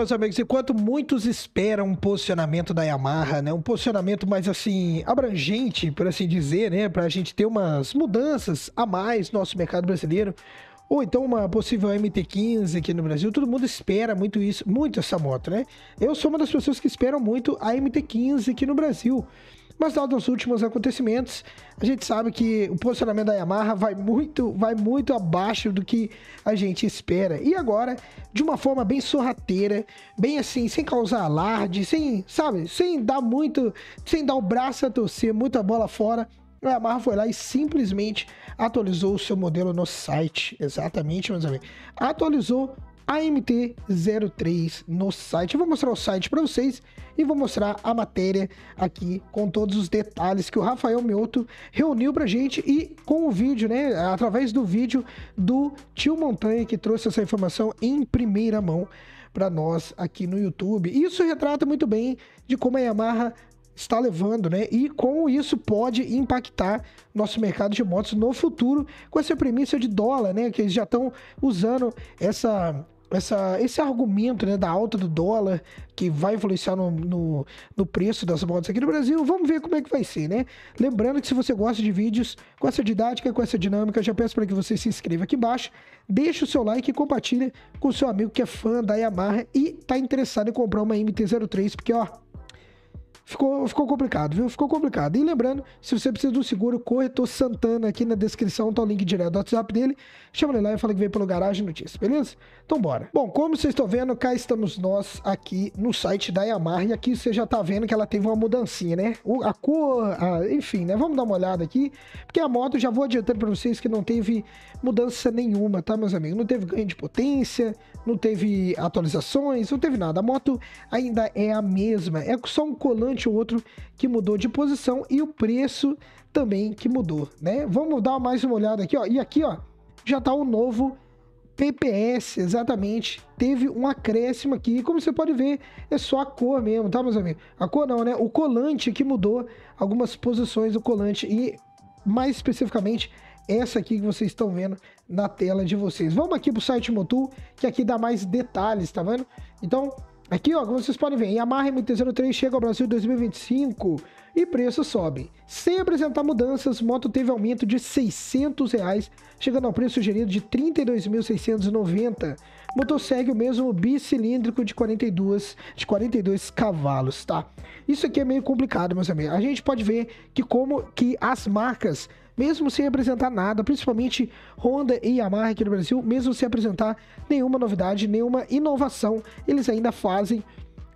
meus amigos, enquanto muitos esperam um posicionamento da Yamaha, né, um posicionamento mais assim abrangente, por assim dizer, né, para a gente ter umas mudanças a mais no nosso mercado brasileiro, ou então uma possível MT-15 aqui no Brasil, todo mundo espera muito isso, muito essa moto, né? Eu sou uma das pessoas que esperam muito a MT-15 aqui no Brasil. Mas dados os últimos acontecimentos, a gente sabe que o posicionamento da Yamaha vai muito, vai muito abaixo do que a gente espera. E agora, de uma forma bem sorrateira, bem assim, sem causar alarde, sem, sabe, sem dar muito, sem dar o braço a torcer, muita bola fora, a Yamaha foi lá e simplesmente atualizou o seu modelo no site. Exatamente, meus amigos. Atualizou AMT03 no site. Eu vou mostrar o site para vocês e vou mostrar a matéria aqui com todos os detalhes que o Rafael Mioto reuniu para gente e com o vídeo, né, através do vídeo do Tio Montanha que trouxe essa informação em primeira mão para nós aqui no YouTube. Isso retrata muito bem de como a Yamaha está levando, né? E como isso pode impactar nosso mercado de motos no futuro com essa premissa de dólar, né? Que eles já estão usando essa essa, esse argumento né, da alta do dólar que vai influenciar no, no, no, preço das motos aqui no Brasil, vamos ver como é que vai ser, né? Lembrando que se você gosta de vídeos com essa didática, com essa dinâmica, já peço para que você se inscreva aqui embaixo, deixe o seu like e compartilhe com o seu amigo que é fã da Yamaha e está interessado em comprar uma MT-03, porque ó, Ficou, ficou complicado, viu? Ficou complicado. E lembrando, se você precisa do seguro, corretor Santana aqui na descrição, tá o link direto do WhatsApp dele. Chama ele lá e fala que veio pelo Garagem Notícias, beleza? Então bora. Bom, como vocês estão vendo, cá estamos nós aqui no site da Yamaha. E aqui você já tá vendo que ela teve uma mudancinha, né? a cor, a, enfim, né? Vamos dar uma olhada aqui. Porque a moto, já vou adiantando pra vocês que não teve mudança nenhuma, tá, meus amigos? Não teve ganho de potência, não teve atualizações, não teve nada. A moto ainda é a mesma. É só um colante o outro que mudou de posição e o preço também que mudou, né? Vamos dar mais uma olhada aqui, ó. E aqui, ó, já tá o novo PPS, exatamente, teve um acréscimo aqui. Como você pode ver, é só a cor mesmo, tá, meus amigos? A cor não, né? O colante que mudou algumas posições do colante e, mais especificamente, essa aqui que vocês estão vendo na tela de vocês. Vamos aqui pro site Motul, que aqui dá mais detalhes, tá vendo? Então, Aqui, ó, como vocês podem ver, Yamaha MT-03 chega ao Brasil em 2025 e preços sobem. Sem apresentar mudanças, moto teve aumento de R$ 600, reais, chegando ao preço sugerido de R$ 32.690. Motor segue o mesmo bicilíndrico de 42, de 42 cavalos, tá? Isso aqui é meio complicado, meus amigos. A gente pode ver que como que as marcas mesmo sem apresentar nada, principalmente Honda e Yamaha aqui no Brasil, mesmo sem apresentar nenhuma novidade, nenhuma inovação, eles ainda fazem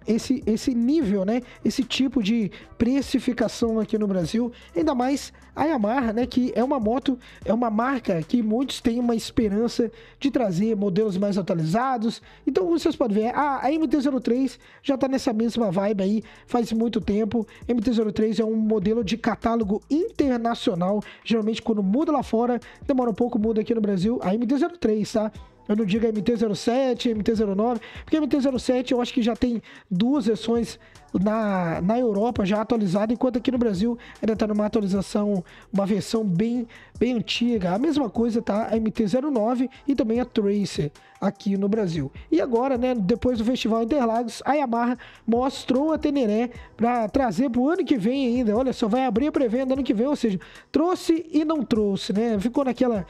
esse, esse nível, né? Esse tipo de precificação aqui no Brasil. Ainda mais a Yamaha, né? Que é uma moto, é uma marca que muitos têm uma esperança de trazer modelos mais atualizados. Então vocês podem ver, a, a MT-03 já tá nessa mesma vibe aí faz muito tempo. MT-03 é um modelo de catálogo internacional. Geralmente quando muda lá fora, demora um pouco, muda aqui no Brasil. A MT-03, tá? Eu não digo MT-07, MT-09, porque MT-07 eu acho que já tem duas versões na, na Europa já atualizada, enquanto aqui no Brasil ainda está numa atualização, uma versão bem, bem antiga. A mesma coisa tá a MT-09 e também a Tracer aqui no Brasil. E agora, né, depois do Festival Interlagos, a Yamaha mostrou a Teneré para trazer para o ano que vem ainda. Olha só, vai abrir a pré-venda ano que vem, ou seja, trouxe e não trouxe, né? Ficou naquela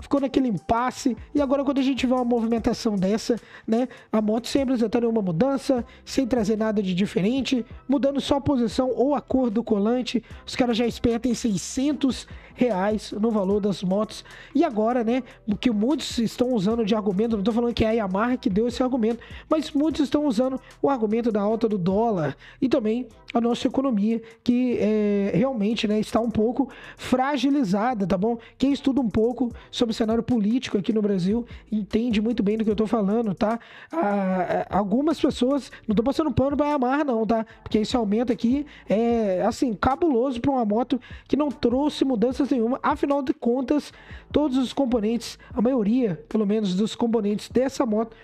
ficou naquele impasse. E agora, quando a gente vê uma movimentação dessa, né? A moto sem apresentar nenhuma mudança, sem trazer nada de diferente, mudando só a posição ou a cor do colante, os caras já em 600 reais no valor das motos. E agora, né? O que muitos estão usando de argumento, não estou falando que é a Yamaha que deu esse argumento, mas muitos estão usando o argumento da alta do dólar e também a nossa economia, que é, realmente né, está um pouco fragilizada, tá bom? Quem estuda um pouco sobre cenário político aqui no Brasil entende muito bem do que eu estou falando, tá? Ah, ah, algumas pessoas, não tô passando pano pra amar, não, tá? Porque esse aumento aqui é, assim, cabuloso para uma moto que não trouxe mudanças nenhuma. Afinal de contas, todos os componentes, a maioria, pelo menos, dos componentes dessa moto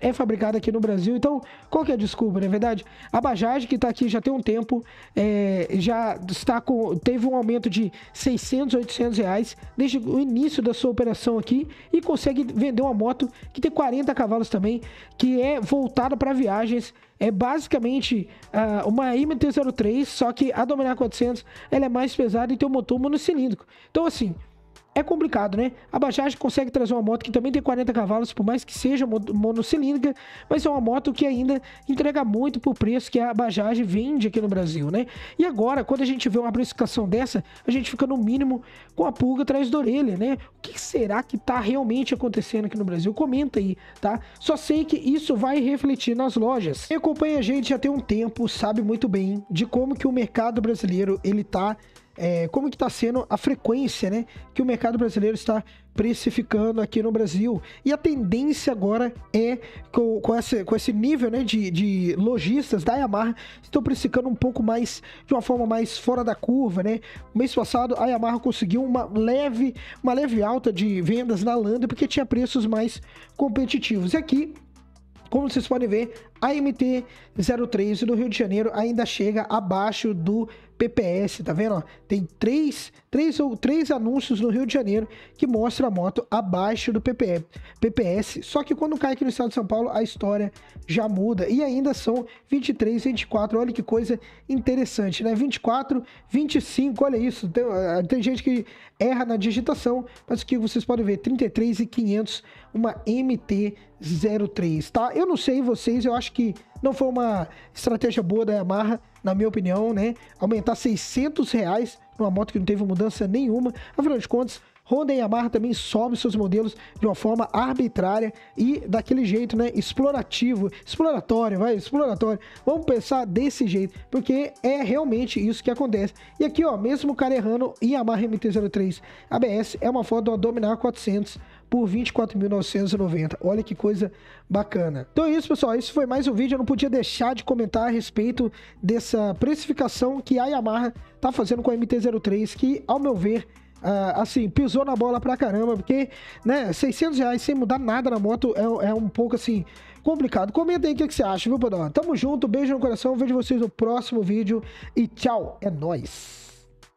é fabricada aqui no Brasil. Então, qual que é a desculpa, na é verdade? A Bajaj, que está aqui já tem um tempo, é, já está com, teve um aumento de 600, 800 reais desde o início da sua operação aqui e consegue vender uma moto que tem 40 cavalos também, que é voltada para viagens. É basicamente uh, uma MT-03, só que a Dominar 400 ela é mais pesada e tem um motor monocilíndrico. Então, assim, é complicado, né? A Bajaj consegue trazer uma moto que também tem 40 cavalos, por mais que seja monocilíndrica, mas é uma moto que ainda entrega muito por preço que a Bajaj vende aqui no Brasil, né? E agora, quando a gente vê uma precificação dessa, a gente fica no mínimo com a pulga atrás da orelha, né? O que será que tá realmente acontecendo aqui no Brasil? Comenta aí, tá? Só sei que isso vai refletir nas lojas. Quem acompanha a gente já tem um tempo, sabe muito bem de como que o mercado brasileiro, ele tá é, como que está sendo a frequência né, que o mercado brasileiro está precificando aqui no Brasil. E a tendência agora é, com, com, essa, com esse nível né, de, de lojistas da Yamaha, estão precificando um pouco mais, de uma forma mais fora da curva. Né? mês passado, a Yamaha conseguiu uma leve, uma leve alta de vendas na Landa, porque tinha preços mais competitivos. E aqui como vocês podem ver, a MT-03 do Rio de Janeiro ainda chega abaixo do PPS, tá vendo? Tem três, três, ou três anúncios no Rio de Janeiro que mostra a moto abaixo do PPE, PPS. Só que quando cai aqui no estado de São Paulo, a história já muda. E ainda são 23, 24. Olha que coisa interessante, né? 24, 25. Olha isso. Tem, eh, tem gente que erra na digitação, mas que vocês podem ver: 33 e 500, uma MT-03, tá? Eu não sei vocês, eu acho acho que não foi uma estratégia boa da Yamaha, na minha opinião, né? Aumentar 600 reais numa moto que não teve mudança nenhuma. Afinal de contas, Honda e Yamaha também sobe seus modelos de uma forma arbitrária e daquele jeito, né? Explorativo, exploratório, vai, exploratório. Vamos pensar desse jeito, porque é realmente isso que acontece. E aqui, ó, mesmo o cara errando, Yamaha MT-03 ABS é uma foto uma Dominar 400 por 24.990. Olha que coisa bacana. Então é isso, pessoal. Esse foi mais um vídeo. Eu não podia deixar de comentar a respeito dessa precificação que a Yamaha tá fazendo com a MT-03, que, ao meu ver, Uh, assim, pisou na bola pra caramba, porque, né, 600 reais sem mudar nada na moto é, é um pouco, assim, complicado. Comenta aí o que, que, você acha, viu, Padrão? Tamo junto, beijo no coração, vejo vocês no próximo vídeo e tchau, é nóis!